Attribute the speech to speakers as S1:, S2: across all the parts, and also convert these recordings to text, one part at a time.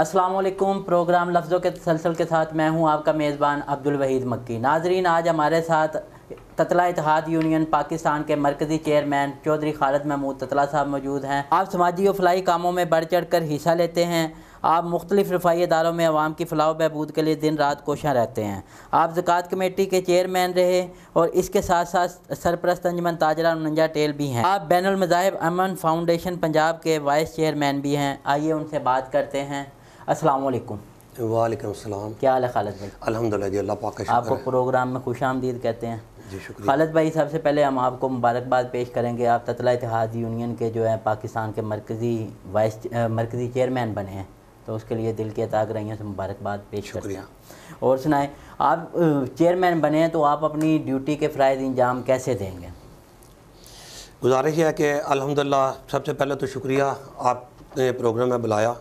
S1: Aslam programme लफ्ज़ों के तसलसल के साथ मैं हूं आपका मेज़बान अब्दुल वहीद मक्की नाजरीन आज हमारे साथ ततला इतिहाद यूनियन पाकिस्तान के मरकज़ी चेयरमैन चौधरी खालद महमूद ततला साहब मौजूद हैं आप समाजी और फलाई कामों में बढ़ चढ़ कर हिस्सा लेते हैं आप मुख्तलिफ रफाई इदारों में आवाम की फलाह बहबूद के लिए दिन रात कोशा रहते हैं आप ज़क़ात कमेटी के चेयरमैन रहे और इसके साथ साथ सरपरस्त अंजमन ताजरा नंजा टेल भी हैं आप बैन अमन फाउंडेशन पंजाब के वाइस चेयरमैन भी हैं आइए उनसे बात करते हैं अस्सलाम वालेकुम वालेकुम सलाम क्या हाल है खालिद भाई अल्हम्दुलिल्लाह
S2: जी अल्लाह पाक आपको
S1: प्रोग्राम में खुश आमदीद कहते हैं जी शुक्रिया खालिद भाई सबसे पहले हम आपको मुबारकबाद पेश करेंगे आप ततला इतिहाद यूनियन के जो है पाकिस्तान के मरकज़ी वाइस मरकज़ी चेयरमैन बने हैं तो उसके लिए दिल के ताक रही से मुबारकबाद पेश शुक्रिया और सुनाए आप चेयरमैन बने हैं तो आप अपनी ड्यूटी के फ़रज इंजाम कैसे देंगे
S2: गुजारिश है कि अलहमदिल्ला सबसे पहले तो शुक्रिया आपने प्रोग्राम में बुलाया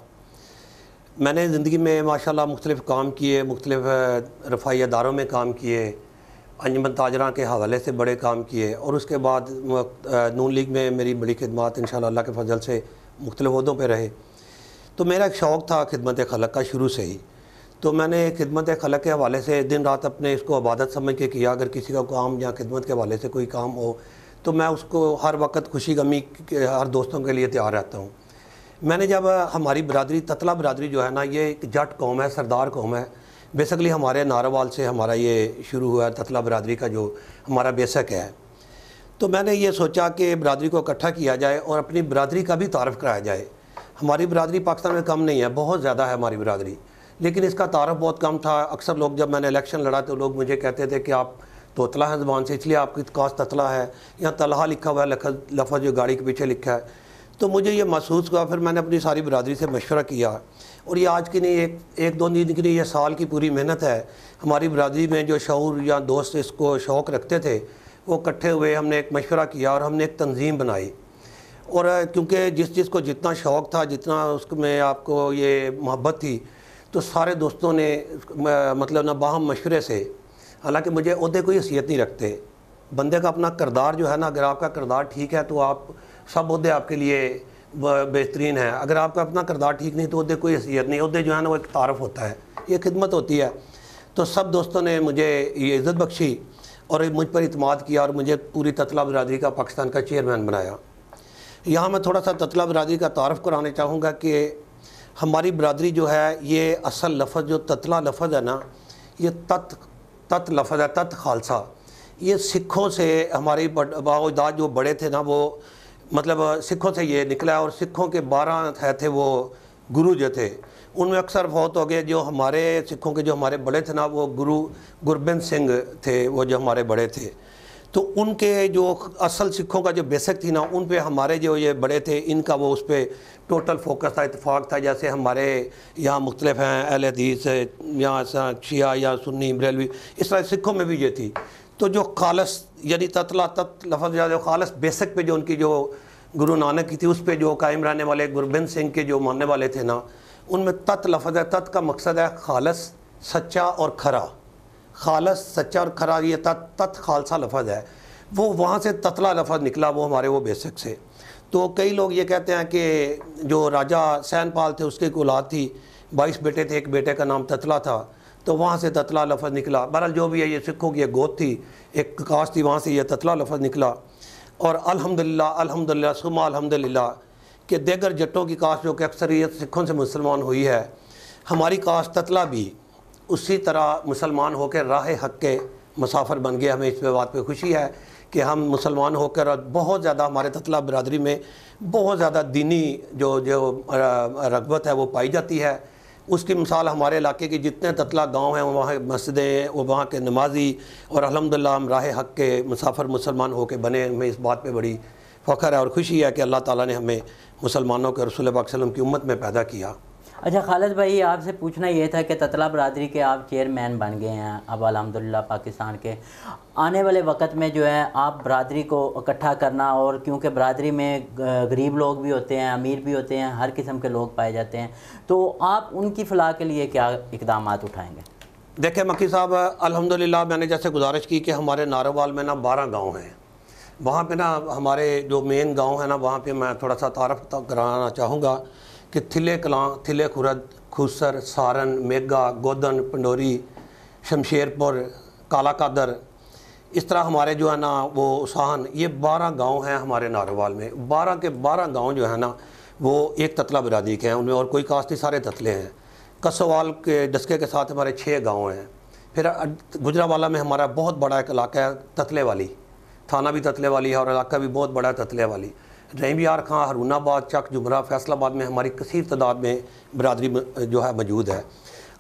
S2: मैंने ज़िंदगी में माशाल्लाह मुख्तलिफ़ काम किए मुख्तलिफ़ रफाई अदारों में काम किए अंजमन ताजरा के हवाले से बड़े काम किए और उसके बाद नून लीग में मेरी बड़ी खिदमत इन अल्लाह के फजल से मुख्तलिफ अहदों पर रहे तो मेरा एक शौक़ था खिदमत खलक का शुरू से ही तो मैंने खिदमत खलक के हवाले से दिन रात अपने इसको आबादत समझ के किया अगर किसी का काम या खिदमत के हवाले से कोई काम हो तो मैं उसको हर वक्त खुशी गमी हर दोस्तों के लिए तैयार रहता हूँ मैंने जब हमारी बरदरी ततला बरदरी जो है ना ये एक जट कौम है सरदार कौम है बेसिकली हमारे नारोवाल से हमारा ये शुरू हुआ है ततला बरदरी का जो हमारा बेसक है तो मैंने ये सोचा कि बरदरी को इकट्ठा किया जाए और अपनी बरदरी का भी तारफ़ कराया जाए हमारी बरदरी पाकिस्तान में कम नहीं है बहुत ज़्यादा है हमारी बरदरी लेकिन इसका तारफ़ बहुत कम था अक्सर लोग जब मैंने इलेक्शन लड़ा तो लोग मुझे कहते थे कि आप तोतला है ज़बान से इसलिए आपकी काश ततला है या तलहा लिखा हुआ है लफज जो गाड़ी के पीछे लिखा है तो मुझे ये महसूस हुआ फिर मैंने अपनी सारी बरदरी से मशवरा किया और ये आज की नहीं एक एक दो दिन की नहीं ये साल की पूरी मेहनत है हमारी बरदरी में जो शहूर या दोस्त इसको शौक़ रखते थे वो इकट्ठे हुए हमने एक मशवरा किया और हमने एक तंजीम बनाई और क्योंकि जिस चीज़ को जितना शौक़ था जितना उसमें आपको ये मोहब्बत थी तो सारे दोस्तों ने मतलब ना बाहम मशवरे से हालांकि मुझे उदे कोई हैसियत नहीं रखते बंदे का अपना किरदार जो है ना अगर आपका किरदार ठीक है तो आप सब अहदे आपके लिए बेहतरीन है अगर आपका अपना करदार ठीक नहीं तो अहदे कोई हैसियत नहीं अहदे जो है ना वो एक तारफ़ होता है ये खिदमत होती है तो सब दोस्तों ने मुझे ये इज़्ज़त बख्शी और मुझ पर अतमाद किया और मुझे पूरी ततला बरदरी का पाकिस्तान का चेयरमैन बनाया यहाँ मैं थोड़ा सा ततला बरदरी का तारफ़ कराना चाहूँगा कि हमारी बरदरी जो है ये असल लफज जो ततला लफज है ना ये तत् तत् लफज है तत् खालसा ये सिखों से हमारे बाओदाद जो बड़े थे ना वो मतलब सिखों से ये निकला और सिखों के बारह है थे वो गुरु जो थे उनमें अक्सर बहुत हो गए जो हमारे सिखों के जो हमारे बड़े थे ना वो गुरु गुरबिंद सिंह थे वो जो हमारे बड़े थे तो उनके जो असल सिखों का जो बेसक थी ना उन पे हमारे जो ये बड़े थे इनका वो उस पर टोटल फोकस था इतफाक़ था जैसे हमारे यहाँ मुख्तलिफ हैं अहल हदीस यहाँ शिया या सुन्नी बरेलवी इस तरह सिखों में भी ये थी तो जो खालस यदि ततला तत् लफज खालस बेसिक पे जो उनकी जो गुरु नानक की थी उस पर जो कायम रहने वाले गुरबिंद सिंह के जो मानने वाले थे ना उनमें तत् लफज है तत् का मकसद है खालस सच्चा और खरा खालस सच्चा और खरा ये तत् तत् खालसा लफज है वो वहाँ से ततला लफज निकला वो हमारे वो बेसिक से तो कई लोग ये कहते हैं कि जो राजा पाल थे उसके एक थी बाईस बेटे थे एक बेटे का नाम ततला था तो वहाँ से ततला लफ्ज़ निकला बहरहाल जो भी है ये सिखों की एक गोद थी एक काश थी वहाँ से यह ततला लफ्ज़ निकला और अलहमदिल्ला अलहमदिल्ला सुमा अलहमदिल्ला के देगर जटों की काश जो कि अक्सरियत सिखों से मुसलमान हुई है हमारी काश ततला भी उसी तरह मुसलमान होकर राह हक के मुसाफर बन गए हमें इस पे बात पर खुशी है कि हम मुसलमान होकर और बहुत ज़्यादा हमारे ततला बरदरी में बहुत ज़्यादा दीनी जो जो रगबत है वो पाई जाती है उसकी मिसाल हमारे इलाके के जितने ततला गांव हैं वहाँ मस्जिदें और वहाँ के नमाजी और अलहमदिल्ला हम राह हक के मुसाफर मुसलमान होकर बने हमें इस बात पर बड़ी फ़ख्र है और खुशी है कि अल्लाह ताली ने हमें मुसलमानों के रसूल पाक की उम्मत में पैदा किया अच्छा खालिद
S1: भाई आपसे पूछना ये था कि ततला बरदरी के आप चेयरमैन बन गए हैं अब अलहमदिल्ला पाकिस्तान के आने वाले वक्त में जो है आप बरदरी को इकट्ठा करना और क्योंकि बरदरी में गरीब लोग भी होते हैं अमीर भी होते हैं हर किस्म के लोग पाए जाते हैं तो आप
S2: उनकी फलाह के लिए क्या इकदाम उठाएँगे देखें मक्की साहब अलहमदिल्ला मैंने जैसे गुजारिश की कि हमारे नारोवाल में ना बारह गाँव हैं वहाँ पे ना हमारे जो मेन गांव है ना वहाँ पे मैं थोड़ा सा तारफ़ कराना चाहूँगा कि थिले कलां थिले खुरद खूसर सारन मेगा गोदन पंडोरी शमशेरपुर काला कादर इस तरह हमारे जो है ना वो उसाहन ये बारह गांव हैं हमारे नारोवाल में बारह के बारह गांव जो है ना वो एक ततला बिरादरी के हैं उनमें और कोई कास्ती सारे ततले हैं कसोवाल के डस्के के साथ हमारे छः गांव हैं फिर गुजरावाला में हमारा बहुत बड़ा एक इलाका है ततले वाली थाना भी ततले वाली है और इलाका भी बहुत बड़ा है ततले वाली रहीम यार खां हरूनाबाद चक जुमरा फैसलाबाद में हमारी कसर तादाद में बरदरी जो है मौजूद है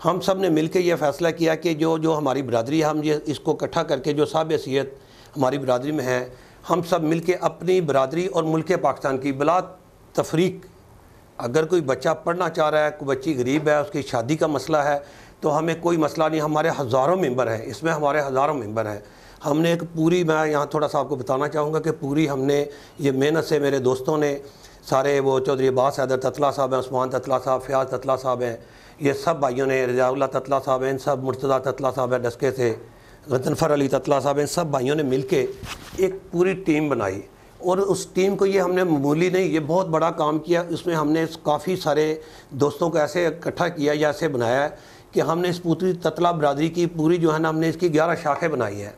S2: हम सब ने मिल के ये फ़ैसला किया कि जो जो हमारी बरदरी है हम ये इसको इकट्ठा करके जो सब हैसीत हमारी बरदरी में है हम सब मिल के अपनी बरदरी और मुल्क पाकिस्तान की बला तफरीक अगर कोई बच्चा पढ़ना चाह रहा है कोई बच्ची गरीब है उसकी शादी का मसला है तो हमें कोई मसला नहीं हमारे हज़ारों मेंबर हैं इसमें हमारे हज़ारों मेंबर हैं हमने एक पूरी मैं यहाँ थोड़ा सा आपको बताना चाहूँगा कि पूरी हमने ये मेहनत से मेरे दोस्तों ने सारे वो चौधरी अब्बास हैदर ततला साहब हैं उस्मान ततला साहब फ़याज ततला साहब हैं ये सब भाइयों ने रजाउल्ला ततला साहब हैं इन सब मुर्तदा ततला साहब हैं डस्के से गतनफर अली ततला साहब इन सब भाइयों ने मिल के एक पूरी टीम बनाई और उस टीम को ये हमने मामूली नहीं ये बहुत बड़ा काम किया उसमें हमने काफ़ी सारे दोस्तों को ऐसे इकट्ठा किया या ऐसे बनाया कि हमने इस पूरी ततला बरदरी की पूरी जो है ना हमने इसकी ग्यारह शाखें बनाई है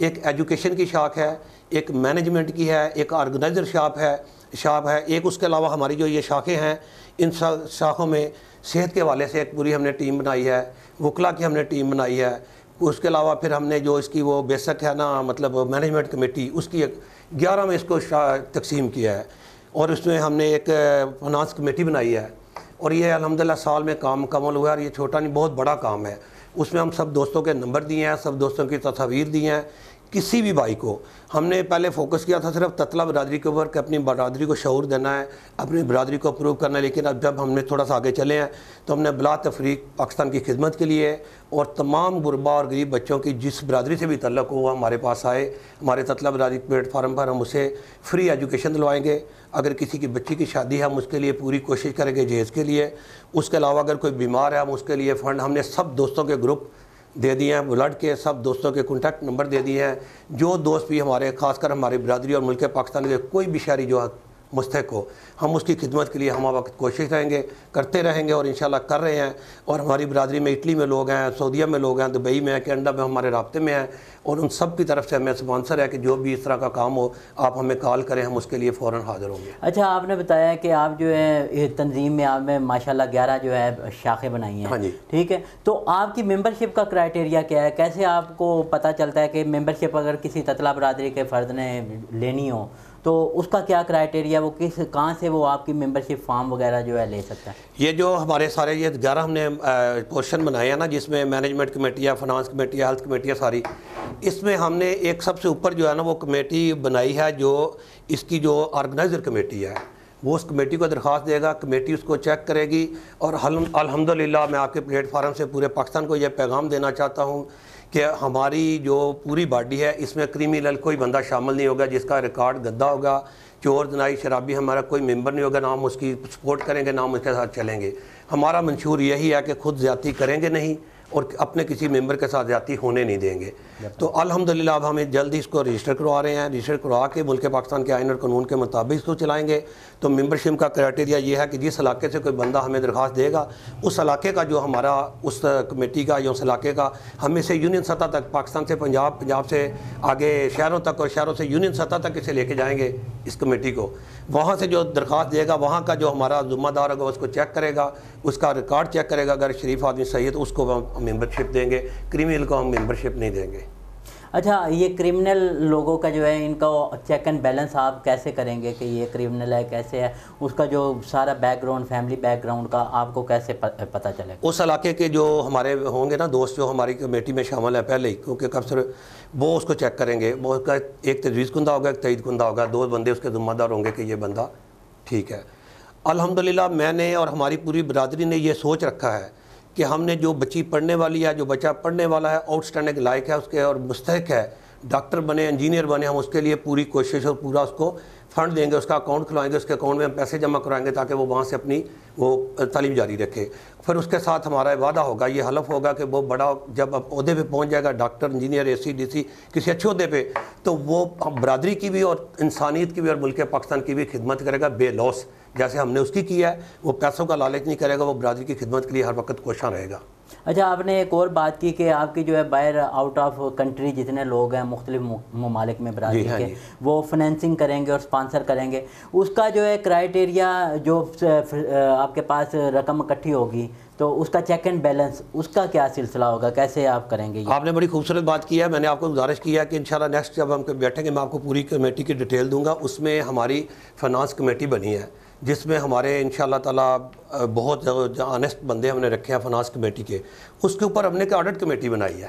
S2: एक एजुकेशन की शाख है एक मैनेजमेंट की है एक ऑर्गेनाइजर शाप है शाप है एक उसके अलावा हमारी जो ये शाखें हैं इन शाखों में सेहत के वाले से एक पूरी हमने टीम बनाई है वकला की हमने टीम बनाई है उसके अलावा फिर हमने जो इसकी वो बेसक है ना मतलब मैनेजमेंट कमेटी उसकी एक ग्यारह में इसको तकसीम किया है और उसमें हमने एक फाइनांस कमेटी बनाई है और ये अलहमदिल्ला साल में काम मुकमल हुआ है और ये छोटा नहीं बहुत बड़ा काम है उसमें हम सब दोस्तों के नंबर दिए हैं सब दोस्तों की तस्वीर दी हैं किसी भी भाई को हमने पहले फोकस किया था सिर्फ ततला बरदरी के ऊपर कि अपनी बरदरी को शौर देना है अपनी बरदरी को अप्रूव करना है लेकिन अब जब हमने थोड़ा सा आगे चले हैं तो हमने बला तफरीक पाकिस्तान की खिदमत के लिए और तमाम गुरबा और गरीब बच्चों की जिस बरदरी से भी तल्लक हो हमारे पास आए हमारे ततला बरदरी प्लेटफार्म पर हम उसे फ्री एजुकेशन दिलवाएंगे अगर किसी की बच्ची की शादी है हम उसके लिए पूरी कोशिश करेंगे जहेज़ के लिए उसके अलावा अगर कोई बीमार है हम उसके लिए फ़ंड हमने सब दोस्तों के ग्रुप दे दिए हैं ब्लड के सब दोस्तों के कॉन्टैक्ट नंबर दे दिए हैं जो दोस्त भी हमारे खासकर हमारे बरदरी और मुल्क पाकिस्तान के कोई भी शहरी जो मुस्तक हो हम उसकी खिदमत के लिए हम वक्त कोशिश रहेंगे करते रहेंगे और इन कर रहे हैं और हमारी बरदरी में इटली में लोग हैं सऊदिया में लोग हैं दुबई में हैं कैनेडा में हमारे रबते में हैं और उन सब की तरफ से हमें स्पॉन्सर है कि जो भी इस तरह का काम हो आप हमें कॉल करें हम उसके लिए फ़ौर हाज़िर होंगे
S1: अच्छा आपने बताया कि आप जो है तंजीम में आपने माशा ग्यारह जो है शाखें बनाई हैं हाँ जी ठीक है तो आपकी मेम्बरशिप का क्राइटेरिया क्या है कैसे आपको पता चलता है कि मेम्बरशिप अगर किसी ततला बरदरी के फ़र्द ने लेनी हो तो उसका क्या क्राइटेरिया वो किस कहाँ से वो आपकी मेंबरशिप फॉर्म वगैरह जो है ले सकता है
S2: ये जो हमारे सारे ये ग्यारह हमने पोर्शन बनाए हैं ना जिसमें मैनेजमेंट कमेटियाँ फाइनेंस कमेटियाँ हेल्थ कमेटियाँ सारी इसमें हमने एक सबसे ऊपर जो है ना वो कमेटी बनाई है जो इसकी जो ऑर्गेनाइज़र कमेटी है वो उस कमेटी को दरख्वास्त देगा कमेटी उसको चेक करेगी और अलहमदिल्ला मैं आपके प्लेटफार्म से पूरे पाकिस्तान को यह पैगाम देना चाहता हूँ कि हमारी जो पूरी बॉडी है इसमें क्रीमिनल कोई बंदा शामिल नहीं होगा जिसका रिकॉर्ड गद्दा होगा चोर दनाई शराबी हमारा कोई मेंबर नहीं होगा ना हम उसकी सपोर्ट करेंगे ना हम उसके साथ चलेंगे हमारा मंशूर यही है कि खुद ज़्यादा करेंगे नहीं और अपने किसी मेंबर के साथ जाती होने नहीं देंगे तो अलहमदिल्ला अब हमें जल्द ही इसको रजिस्टर करवा रहे हैं रजिस्टर करवा के मुल्क पाकिस्तान के आयन और कानून के मुताबिक इसको चलाएँगे तो मेम्बरशिप का क्राइटेरिया ये है कि जिस इलाके से कोई बंदा हमें दरख्वास्त देगा उस इलाके का जो हमारा उस कमेटी का या उस इलाके का हमें से यूनियन सतह तक पाकिस्तान से पंजाब पंजाब से आगे शहरों तक और शहरों से यूनियन सतह तक इसे लेके जाएंगे इस कमेटी को वहाँ से जो दरख्वास्त देगा वहाँ का जो हमारा जुम्मेदार होगा उसको चेक करेगा उसका रिकॉर्ड चेक करेगा अगर शरीफ आदमी सही है तो उसको हम मेम्बरशिप देंगे क्रिमिनल को हम मेम्बरशिप नहीं देंगे
S1: अच्छा ये क्रिमिनल लोगों का जो है इनका चेक एंड बैलेंस आप कैसे करेंगे कि ये क्रिमिनल है कैसे है उसका जो सारा बैकग्राउंड फैमिली बैकग्राउंड का आपको कैसे पता चलेगा
S2: उस इलाके के जो हमारे होंगे ना दोस्त जो हमारी कमेटी में शामिल है पहले ही क्योंकि कब सर वो उसको चेक करेंगे वो उसका एक तजवीज़ कुंदा होगा एक तयद कुंदा होगा दो बंदे उसके जुम्मेदार होंगे कि ये बंदा ठीक है अल्हम्दुलिल्लाह मैंने और हमारी पूरी बरदरी ने यह सोच रखा है कि हमने जो बच्ची पढ़ने वाली है जो बच्चा पढ़ने वाला है आउटस्टैंडिंग लायक है उसके और मुस्तक है डॉक्टर बने इंजीनियर बने हम उसके लिए पूरी कोशिश और पूरा उसको फ़ंड देंगे उसका अकाउंट खुलवाएंगे उसके अकाउंट में हम पैसे जमा कराएंगे ताकि वो वहाँ से अपनी वो तालीम जारी रखे फिर उसके साथ हमारा वादा होगा ये हलफ होगा कि वो बड़ा जब अब अहदे पे पहुँच जाएगा doctor engineer A C D C किसी अच्छे अहदे पे तो वो बरदरी की भी और इंसानियत की भी और मुल्क पाकिस्तान की भी खिदमत करेगा बेलॉस जैसे हमने उसकी की है वो पैसों का लालच नहीं करेगा वो बरदरी की खिदमत के लिए हर वक्त कोशा रहेगा
S1: अच्छा आपने एक और बात की कि आपकी जो है बाहर आउट ऑफ कंट्री जितने लोग हैं मुख्तलिफ ममालिक में बरदरी हाँ के वो फाइनेंसिंग करेंगे और स्पॉन्सर करेंगे उसका जो है क्राइटेरिया जो आपके पास रकम इकट्ठी होगी तो उसका चेक एंड बैलेंस उसका क्या सिलसिला होगा कैसे आप करेंगे ये?
S2: आपने बड़ी खूबसूरत बात की है मैंने आपको गुजारिश की है कि इंशाल्लाह नेक्स्ट जब हम बैठेंगे मैं आपको पूरी कमेटी की डिटेल दूंगा उसमें हमारी फाइनेंस कमेटी बनी है जिसमें हमारे इन ताला बहुत आनेस्ट बंदे हमने रखे हैं फाइनांस कमेटी के उसके ऊपर हमने एक ऑडिट कमेटी बनाई है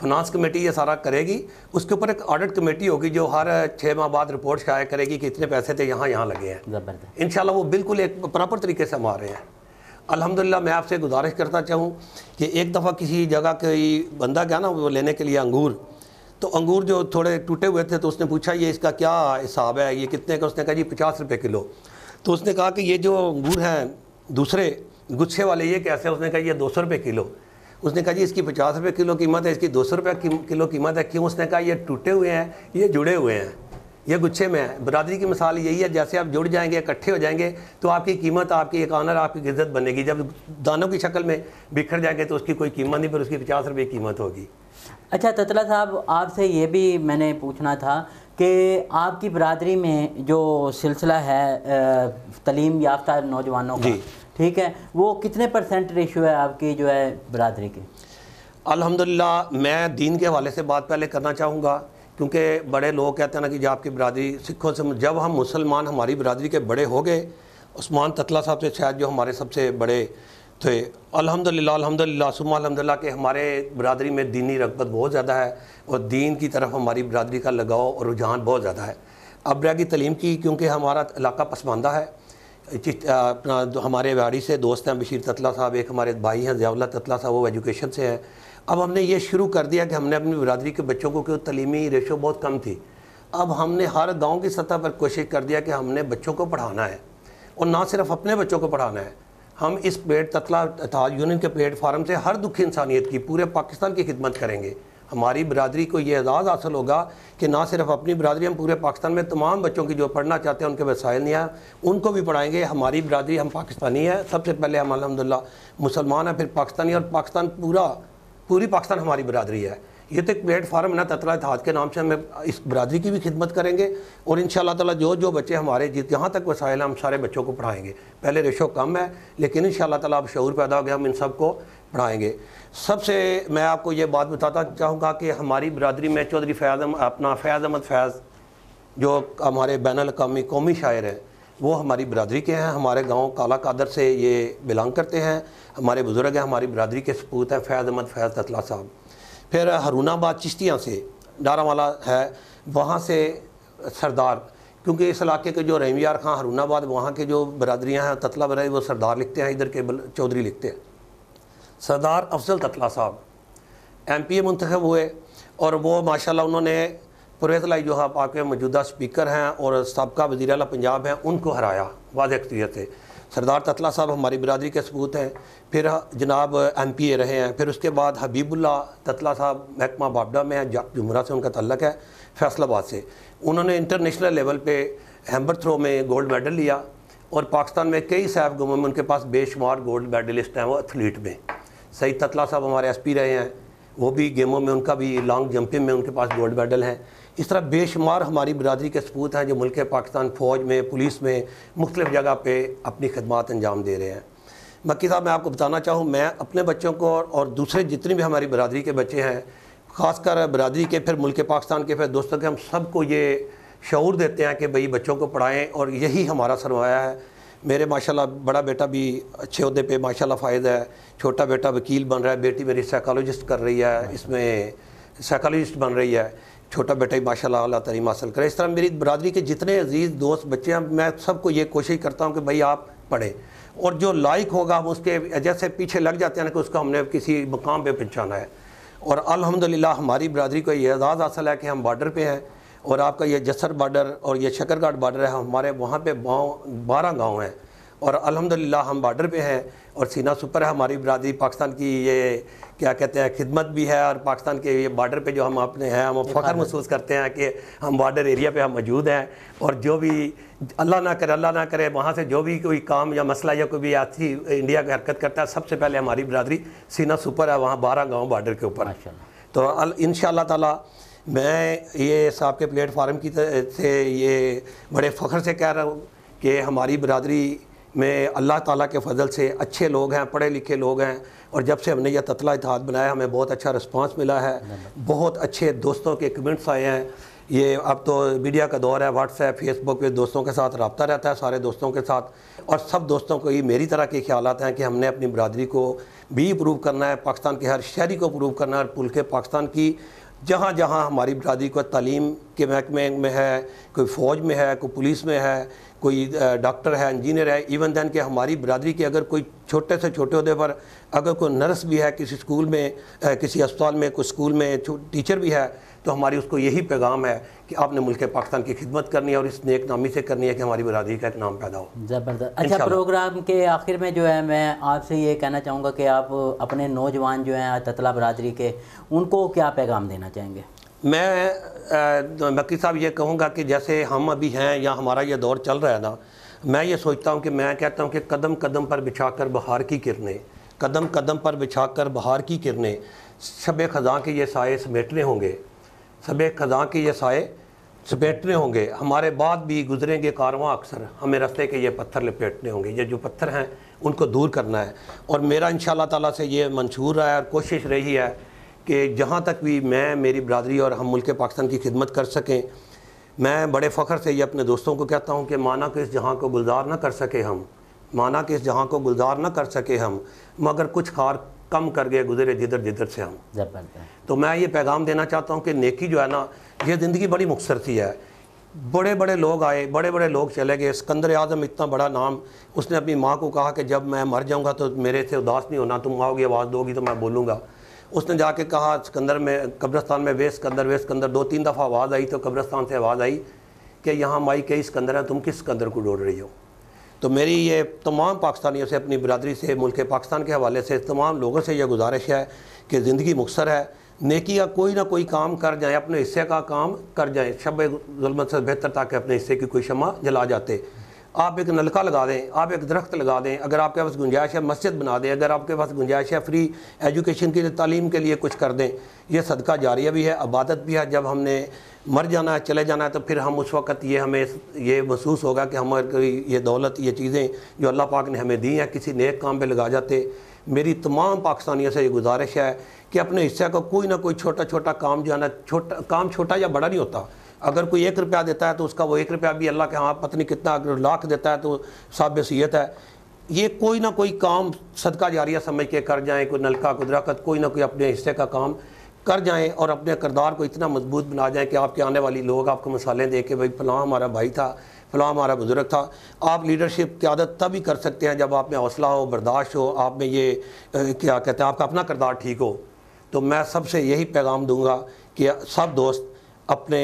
S2: फाइनांस कमेटी ये सारा करेगी उसके ऊपर एक ऑडिट कमेटी होगी जो हर छः माह बाद रिपोर्ट शाया करेगी कि इतने पैसे थे यहाँ यहाँ लगे हैं इन वो बिल्कुल एक प्रॉपर तरीके से हम आ रहे हैं अलहमदिल्ला मैं आपसे गुजारिश करता चाहूँ कि एक दफ़ा किसी जगह कोई बंदा गया ना वो लेने के लिए अंगूर तो अंगूर जो थोड़े टूटे हुए थे तो उसने पूछा ये इसका क्या हिसाब है ये कितने का उसने कहा जी पचास रुपये किलो तो उसने कहा कि ये जो अंगूर हैं दूसरे गुच्छे वाले ये कैसे उसने कहा ये दो सौ रुपये किलो उसने कहा जी इसकी पचास रुपये किलो कीमत है इसकी दो सौ रुपये किलो कीमत है क्यों उसने कहा ये टूटे हुए हैं ये जुड़े हुए हैं ये गुच्छे में है बरदरी की मिसाल यही है जैसे आप जुड़ जाएंगे इकट्ठे हो जाएंगे तो आपकी कीमत आपकी एक आनर आपकी इज्जत बनेगी जब दानों की शक्ल में बिखर जाएंगे तो उसकी कोई कीमत नहीं पर उसकी पचास रुपये कीमत होगी
S1: अच्छा ततला साहब आपसे ये भी मैंने पूछना था कि आपकी बरदरी में जो सिलसिला है तलीम याफ्ता नौजवानों का ठीक है वो कितने परसेंट रेशो है
S2: आपकी जो है बरदरी के अल्हम्दुलिल्लाह मैं दीन के हवाले से बात पहले करना चाहूँगा क्योंकि बड़े लोग कहते हैं ना कि जो आपकी बरदरी सिखों से जब हम मुसलमान हमारी बरदरी के बड़े हो गए उस्मान ततला साहब से शायद जो हमारे सबसे बड़े तो अलहमदिल्ला अलहमदिल्ला सुमा अलहमदिल्ला के हमारे बरदरी में दीनी रगबत बहुत ज़्यादा है और दीन की तरफ हमारी बरदरी का लगाव और रुझान बहुत ज़्यादा है अब रह गई तलीम की क्योंकि हमारा इलाका पसमानदा है अपना हमारे वाड़ी से दोस्त हैं बशीर ततला साहब एक हमारे भाई हैं जयाल्ला ततला साहब वो एजुकेशन से हैं अब हमने ये शुरू कर दिया कि हमने अपनी बरदरी के बच्चों को क्यों तलीमी रेशो बहुत कम थी अब हमने हर गाँव की सतह पर कोशिश कर दिया कि हमने बच्चों को पढ़ाना है और ना सिर्फ अपने बच्चों को पढ़ाना है हम इस प्लेट ततला यूनियन के प्लेटफार्म से हर दुखी इंसानियत की पूरे पाकिस्तान की खिदमत करेंगे हमारी बरदरी को ये एजाज़ हासिल होगा कि ना सिर्फ अपनी बरदरी हम पूरे पाकिस्तान में तमाम बच्चों की जो पढ़ना चाहते हैं उनके वसाइल नहीं आए उनको भी पढ़ाएंगे हमारी बरदरी हम पाकिस्तानी है सबसे पहले हम अलहमदिल्ला मुसलमान हैं फिर पाकिस्तानी और पाकिस्तान पूरा पूरी पाकिस्तान हमारी बरदरी है ये तो एक प्लेटफार्म ना ततला इतिहाद के नाम से हमें इस बरदरी की भी खिदमत करेंगे और इन ताला जो जो बच्चे हमारे जित जहाँ तक वसाइल हम सारे बच्चों को पढ़ाएंगे पहले रेशो कम है लेकिन इन ताला अब शूर पैदा हो गया हम इन सब को पढ़ाएंगे सबसे मैं आपको ये बात बताता चाहूँगा कि हमारी बरदरी में चौधरी फैज़ अपना फैज़ अहमद फैज़ जो हमारे बैन अवी कौमी शायर हैं वो हमारी बरदरी के हैं हमारे गांव काला कादर से ये बिलोंग करते हैं हमारे बुज़ुर्ग हैं हमारी बरदरी के सपूत हैं फैज़ अहमद फैज़ ततला साहब फिर हरूनाबाद चिश्तियाँ से डारावाला है वहाँ से सरदार क्योंकि इस इलाके के जो रेमियार खां हरूनाबाद वहाँ के जो बरदरियाँ हैं ततला बरा वो सरदार लिखते हैं इधर के चौधरी लिखते हैं सरदार अफजल ततला साहब एम पी ए मंतखब हुए और वो माशा उन्होंने परवेज लाई जो है आपके मौजूदा स्पीकर हैं और सबका वजी अला पंजाब हैं उनको हराया वाद अक्सरियत है सरदार ततला साहब हमारी बरदरी के सबूत हैं फिर जनाब एम पी ए रहे हैं फिर उसके बाद हबीबुल्ला ततला साहब महकमा बाबडा में है जाट जुमरा से उनका तल्लक है फैसलाबाद से उन्होंने इंटरनेशनल लेवल पर हैम्बर थ्रो में गोल्ड मेडल लिया और पाकिस्तान में कई साहब गुम में उनके पास बेशुमार गोल्ड मेडलिस्ट हैं वो एथलीट में सईद ततला साहब हमारे एस पी रहे हैं वो भी गेमों में उनका भी लॉन्ग जंपिंग में उनके पास गोल्ड मेडल हैं इस तरह बेशुमार हमारी बरदरी के सपूत हैं जो मुल्क पाकिस्तान फ़ौज में पुलिस में मुख्तफ जगह पर अपनी खदमात अंजाम दे रहे हैं मक्की साहब मैं आपको बताना चाहूँ मैं अपने बच्चों को और, और दूसरे जितने भी हमारी बरदरी के बच्चे हैं ख़ासकर बरदरी के फिर मुल्क पाकिस्तान के फिर दोस्तों के हम सबको ये शौर देते हैं कि भाई बच्चों को पढ़ाएँ और यही हमारा सरमाया है मेरे माशाल्लाह बड़ा बेटा भी अच्छे अहदे पे माशाल्लाह फ़ायद है छोटा बेटा वकील बन रहा है बेटी मेरी साइकोलॉजिस्ट कर रही है इसमें साइकोलॉजिस्ट बन रही है छोटा बेटा ही माशाल्लाह अल्लाह तरीम हासिल करे इस तरह मेरी बरदरी के जितने अजीज़ दोस्त बच्चे हैं मैं सबको ये कोशिश करता हूँ कि भाई आप पढ़ें और जो लाइक होगा हम उसके जैसे पीछे लग जाते हैं ना कि उसको हमने किसी मुकाम पर पहुँचाना है और अलहमदिल्ला हमारी बरदरी को ये एजाज़ हासिल है कि हम बॉर्डर पर हैं और आपका ये जसर बॉर्डर और ये शकरगढ़ बॉर्डर है हमारे वहाँ पर बारह गाँव हैं और अल्हम्दुलिल्लाह हम बॉर्डर पे हैं और सीना सुपर है हमारी बरदरी पाकिस्तान की ये क्या कहते हैं खिदमत भी है और पाकिस्तान के ये बॉर्डर पे जो हम अपने हैं हम फ़ख्र महसूस करते हैं कि हम बॉर्डर एरिया पे हम मौजूद हैं और जो भी अल्लाह ना करे अल्लाह ना करे वहाँ से जो भी कोई काम या मसला या कोई भी आती इंडिया की हरकत करता है सबसे पहले हमारी बरदरी सीना सुपर है वहाँ बारह गाँव बॉर्डर के ऊपर तो इन त मैं ये साहब के प्लेटफार्म की से ये बड़े फ़ख्र से कह रहा हूँ कि हमारी बरदरी में अल्लाह ताला के फजल से अच्छे लोग हैं पढ़े लिखे लोग हैं और जब से हमने यह ततला इतिहाद बनाया हमें बहुत अच्छा रिस्पांस मिला है बहुत अच्छे दोस्तों के कमेंट्स आए हैं ये अब तो मीडिया का दौर है व्हाट्सएप फेसबुक पे दोस्तों के साथ रबता रहता है सारे दोस्तों के साथ और सब दोस्तों को ये मेरी तरह के ख्याल हैं कि हमने अपनी बरदरी को भी प्रूव करना है पाकिस्तान के हर शहरी को प्रूव करना है पुल के पाकिस्तान की जहाँ जहाँ हमारी बरदरी को तालीम के महकमे में है कोई फ़ौज में है कोई पुलिस में है कोई डॉक्टर है इंजीनियर है इवन दैन कि हमारी बरदरी के अगर कोई छोटे से छोटे अहदे पर अगर कोई नर्स भी है किसी स्कूल में किसी अस्पताल में कोई स्कूल में टीचर भी है तो हमारी उसको यही पैगाम है कि आपने मुल्क पाकिस्तान की खिदमत करनी है और इस नेक नामी से करनी है कि हमारी बरदरी का एक नाम पैदा हो ज़बरदस्त अच्छा
S1: प्रोग्राम के आखिर में जो है मैं आपसे ये कहना चाहूँगा कि आप अपने नौजवान जो हैं ततला बरदरी के उनको क्या पैगाम देना चाहेंगे
S2: मैं मक्की साहब ये कहूँगा कि जैसे हम अभी हैं या हमारा ये दौर चल रहा है ना मैं ये सोचता हूँ कि मैं कहता हूँ कि कदम कदम पर बिछा कर बहार की किरने कदम कदम पर बिछा कर बहार की किरने शब ख़जा के ये साए समेटने होंगे शब ख़जा के ये साए समेटने होंगे हमारे बाद भी गुजरेंगे कारवां अक्सर हमें रस्ते के ये पत्थर लपेटने होंगे ये जो पत्थर हैं उनको दूर करना है और मेरा इन ताला से ये मंशूर है और कोशिश रही है कि जहाँ तक भी मैं मेरी बरदरी और हम मुल्क पाकिस्तान की खिदमत कर सकें मैं बड़े फ़ख्र से ये अपने दोस्तों को कहता हूँ कि माना कि इस जहाँ को गुलजार ना कर सके हम माना कि इस जहाँ को गुलजार ना कर सके हम मगर कुछ खार कम कर गए गुजरे जिधर जिधर से हम तो मैं ये पैगाम देना चाहता हूँ कि नेकी जो है ना ये ज़िंदगी बड़ी मुखसर सी है बड़े बड़े लोग आए बड़े बड़े लोग चले गए सिकंदर आजम इतना बड़ा नाम उसने अपनी माँ को कहा कि जब मैं मर जाऊँगा तो मेरे से उदास नहीं होना तुम आओगी आवाज़ दोगी तो मैं बोलूँगा उसने जाके कहा सिकंदर में कब्रस्तान में वे सिकंदर वे सिकंदर दो तीन दफ़ा आवाज़ आई तो कब्रस्तान से आवाज़ आई कि यहाँ माई कई सिकंदर हैं तुम किस सिकंदर को ढूंढ रही हो तो मेरी ये तमाम पाकिस्तानियों से अपनी बरदरी से मुल्क पाकिस्तान के हवाले से तमाम लोगों से यह गुजारिश है कि ज़िंदगी मुखसर है नेकी का कोई ना कोई काम कर जाए अपने हिस्से का काम कर जाए शब जुलमत से बेहतर ताकि अपने हिस्से की कोई शमा जला जाते आप एक नलका लगा दें आप एक दरख्त लगा दें अगर आपके पास गुंजाइश है मस्जिद बना दें अगर आपके पास गुंजाइश है फ्री एजुकेशन के लिए तालीम के लिए कुछ कर दें यह सदका जारिया भी है आबादत भी है जब हमने मर जाना है चले जाना है तो फिर हम उस वक्त ये हमें ये महसूस होगा कि हमारी ये दौलत ये चीज़ें जो अल्लाह पाक ने हमें दी हैं किसी नेक काम पर लगा जाते मेरी तमाम पाकिस्तानियों से ये गुजारिश है कि अपने हिस्से का कोई ना कोई छोटा छोटा काम जो है ना छोटा काम छोटा या बड़ा नहीं होता अगर कोई एक रुपया देता है तो उसका वो एक रुपया भी अल्लाह के हाँ पत्नी कितना अगर लाख देता है तो साहब सीयत है ये कोई ना कोई काम सदका जारिया समझ के कर जाएँ कोई नलका कुदरकत कोई ना कोई अपने हिस्से का काम कर जाएँ और अपने करदार को इतना मजबूत बना जाएँ कि आपके आने वाली लोग आपको मसाले दें कि भाई फलाँ हमारा भाई था फलाँ हमारा बुज़ुर्ग था आप लीडरशिप क्यादत तब ही कर सकते हैं जब आप में हौसला हो बर्दाश्त हो आप में ये क्या कहते हैं आपका अपना करदार ठीक हो तो मैं सबसे यही पैगाम दूंगा कि सब दोस्त अपने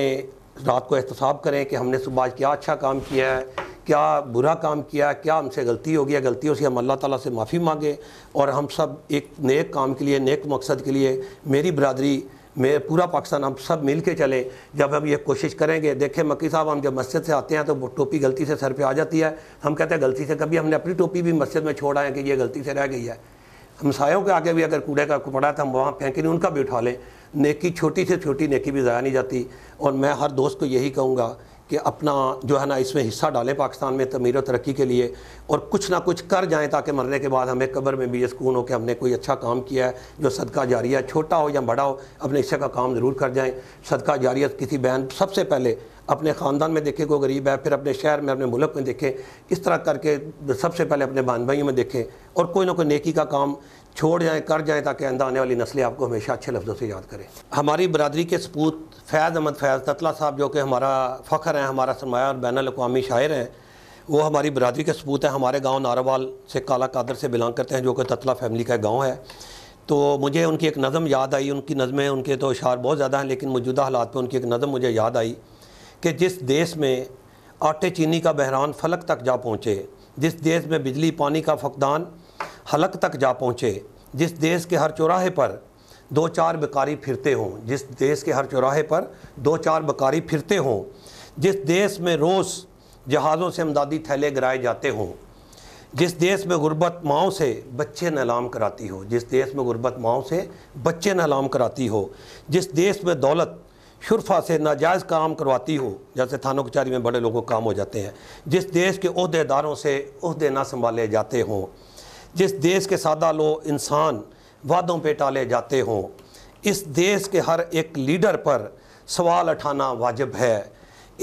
S2: रात को एहतसाब करें कि हमने सुबह आज क्या अच्छा काम किया है क्या बुरा काम किया है क्या हमसे गलती हो गया गलतियों से हम अल्लाह ताला से माफ़ी मांगे और हम सब एक नेक काम के लिए नेक मकसद के लिए मेरी बरदरी मेरे पूरा पाकिस्तान हम सब मिल के चले जब हम ये कोशिश करेंगे देखें मक्की साहब हम जब मस्जिद से आते हैं तो टोपी गलती से सर पे आ जाती है हम कहते हैं गलती से कभी हमने अपनी टोपी भी मस्जिद में छोड़ा है कि ये गलती से रह गई है हमसायों के आगे भी अगर कूड़े का पड़ा है तो हम वहाँ फेंकें उनका भी उठा लें नेकी छोटी से छोटी नेकी भी ज़ाया नहीं जाती और मैं हर दोस्त को यही कहूँगा कि अपना जो है ना इसमें हिस्सा डालें पाकिस्तान में तमीर और तरक्की के लिए और कुछ ना कुछ कर जाएं ताकि मरने के बाद हमें कब्र में भी ये सुकून हो कि हमने कोई अच्छा काम किया है जो सदका जारिया छोटा हो या बड़ा हो अपने हिस्से का काम ज़रूर कर जाएं सदका जारिया किसी बहन सबसे पहले अपने ख़ानदान में देखें कोई गरीब है फिर अपने शहर में अपने मुल्क में देखें इस तरह करके सबसे पहले अपने बहन भाइयों में देखें और कोई ना कोई नेकी का काम छोड़ जाएँ कर जाएँ ताकि अंदा आने वाली नस्लें आपको हमेशा अच्छे लफ्ज़ों से याद करें हमारी बरदरी के सपूत फैज़ अहमद फैज़ ततला साहब जो कि हमारा फ़ख्र हैं हमारा सरमाया और बैन अवी शायर हैं वो हमारी बरदरी के सपूत हैं हमारे गाँव नारावाल से काला कादर से बिलोंग करते हैं जो कि ततला फैमिली का गाँव है तो मुझे उनकी एक नज़म याद आई उनकी नज़में उनके तो शार बहुत ज़्यादा हैं लेकिन मौजूदा हालात पर उनकी एक नज़म मुझे याद आई कि जिस देश में आटे चीनी का बहरान फलक तक जा पहुँचे जिस देश में बिजली पानी का फकदान हलक तक जा पहुँचे जिस देश के हर चौराहे पर दो चार बकारी फिरते हों जिस देश के हर चौराहे पर दो चार बकारी फिरते हों जिस देश में रोज़ जहाज़ों से अमदादी थैले गिराए जाते हों जिस देश में गुर्बत माओ से बच्चे नलाम कराती हो जिस देश में गुर्बत माओ से बच्चे नलाम कराती हो जिस देश में दौलत शुरफा से नाजायज़ काम करवाती हो जैसे थानों कचहरी में बड़े लोगों काम हो जाते हैं जिस देश के अहदेदारों से अहदे ना संभाले जाते हों जिस देश के सादा लो इंसान वादों पे टाले जाते हों इस देश के हर एक लीडर पर सवाल उठाना वाजिब है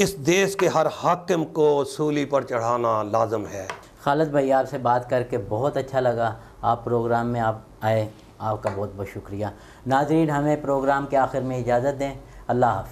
S2: इस देश के हर हाकिम को सूली पर चढ़ाना लाजम है खालद भाई आपसे बात करके बहुत अच्छा लगा आप प्रोग्राम में आप आए
S1: आपका बहुत बहुत शुक्रिया नाजरीन हमें प्रोग्राम के आखिर में इजाज़त दें अल्लाह हाफि